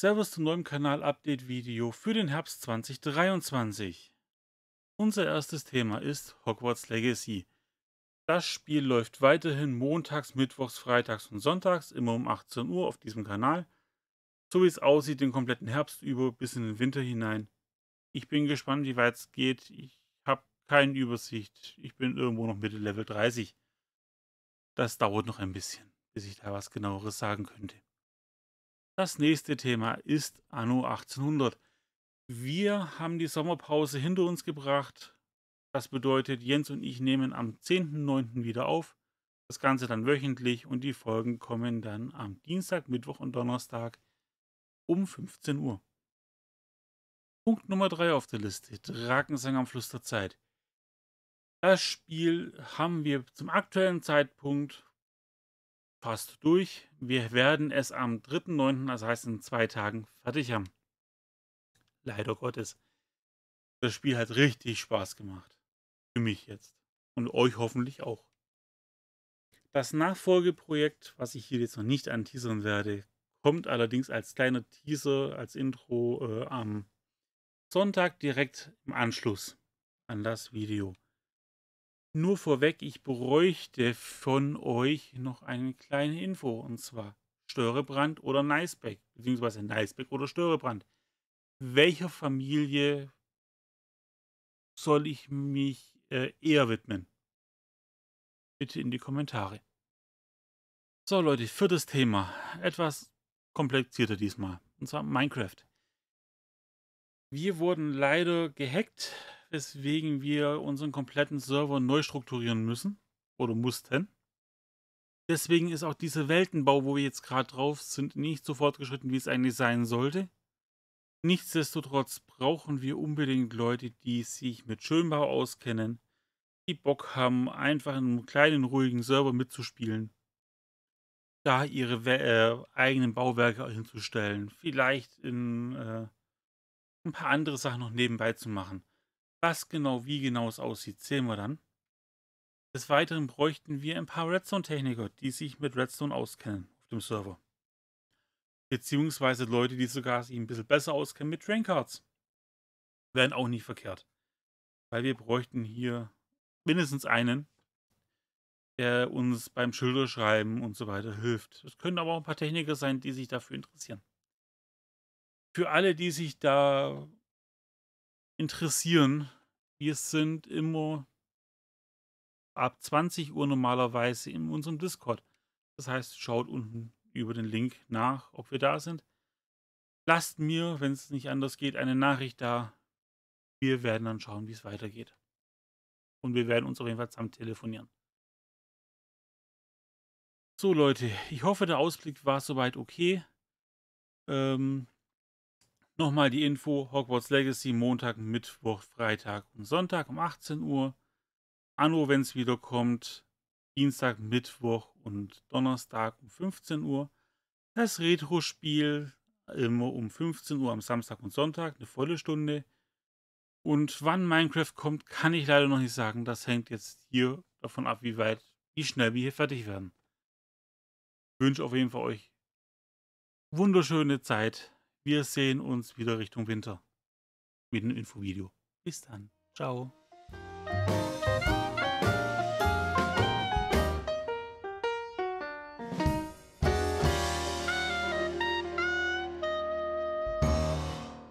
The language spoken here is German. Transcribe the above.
Servus zum neuen Kanal-Update-Video für den Herbst 2023. Unser erstes Thema ist Hogwarts Legacy. Das Spiel läuft weiterhin montags, mittwochs, freitags und sonntags immer um 18 Uhr auf diesem Kanal. So wie es aussieht, den kompletten Herbst über bis in den Winter hinein. Ich bin gespannt, wie weit es geht. Ich habe keine Übersicht. Ich bin irgendwo noch Mitte Level 30. Das dauert noch ein bisschen, bis ich da was genaueres sagen könnte. Das nächste Thema ist Anno 1800. Wir haben die Sommerpause hinter uns gebracht. Das bedeutet, Jens und ich nehmen am 10.09. wieder auf. Das Ganze dann wöchentlich und die Folgen kommen dann am Dienstag, Mittwoch und Donnerstag um 15 Uhr. Punkt Nummer 3 auf der Liste: Drakensang am Fluss der Zeit. Das Spiel haben wir zum aktuellen Zeitpunkt fast durch. Wir werden es am 3.9., also heißt in zwei Tagen, fertig haben. Leider Gottes. Das Spiel hat richtig Spaß gemacht. Für mich jetzt. Und euch hoffentlich auch. Das Nachfolgeprojekt, was ich hier jetzt noch nicht anteasern werde, kommt allerdings als kleiner Teaser, als Intro äh, am Sonntag direkt im Anschluss an das Video. Nur vorweg, ich bräuchte von euch noch eine kleine Info und zwar Störebrand oder Neisbeck, beziehungsweise Neisbeck oder Störebrand. Welcher Familie soll ich mich äh, eher widmen? Bitte in die Kommentare. So Leute, viertes Thema. Etwas komplizierter diesmal. Und zwar Minecraft. Wir wurden leider gehackt weswegen wir unseren kompletten Server neu strukturieren müssen oder mussten. Deswegen ist auch dieser Weltenbau, wo wir jetzt gerade drauf sind, nicht so fortgeschritten, wie es eigentlich sein sollte. Nichtsdestotrotz brauchen wir unbedingt Leute, die sich mit Schönbau auskennen, die Bock haben, einfach in einem kleinen, ruhigen Server mitzuspielen. Da ihre äh, eigenen Bauwerke hinzustellen. Vielleicht in äh, ein paar andere Sachen noch nebenbei zu machen. Was genau, wie genau es aussieht, sehen wir dann. Des Weiteren bräuchten wir ein paar Redstone-Techniker, die sich mit Redstone auskennen auf dem Server. Beziehungsweise Leute, die sogar sich ein bisschen besser auskennen mit Traincards. Wären auch nicht verkehrt. Weil wir bräuchten hier mindestens einen, der uns beim Schilderschreiben und so weiter hilft. Es können aber auch ein paar Techniker sein, die sich dafür interessieren. Für alle, die sich da interessieren. Wir sind immer ab 20 Uhr normalerweise in unserem Discord. Das heißt, schaut unten über den Link nach, ob wir da sind. Lasst mir, wenn es nicht anders geht, eine Nachricht da. Wir werden dann schauen, wie es weitergeht. Und wir werden uns auf jeden Fall zusammen telefonieren. So Leute, ich hoffe, der Ausblick war soweit okay. Ähm, Nochmal die Info, Hogwarts Legacy Montag, Mittwoch, Freitag und Sonntag um 18 Uhr. Anno, wenn es wiederkommt, Dienstag, Mittwoch und Donnerstag um 15 Uhr. Das Retro-Spiel immer um 15 Uhr am Samstag und Sonntag, eine volle Stunde. Und wann Minecraft kommt, kann ich leider noch nicht sagen. Das hängt jetzt hier davon ab, wie weit, wie schnell wir hier fertig werden. Ich wünsche auf jeden Fall euch wunderschöne Zeit. Wir sehen uns wieder Richtung Winter mit einem Infovideo. Bis dann. Ciao.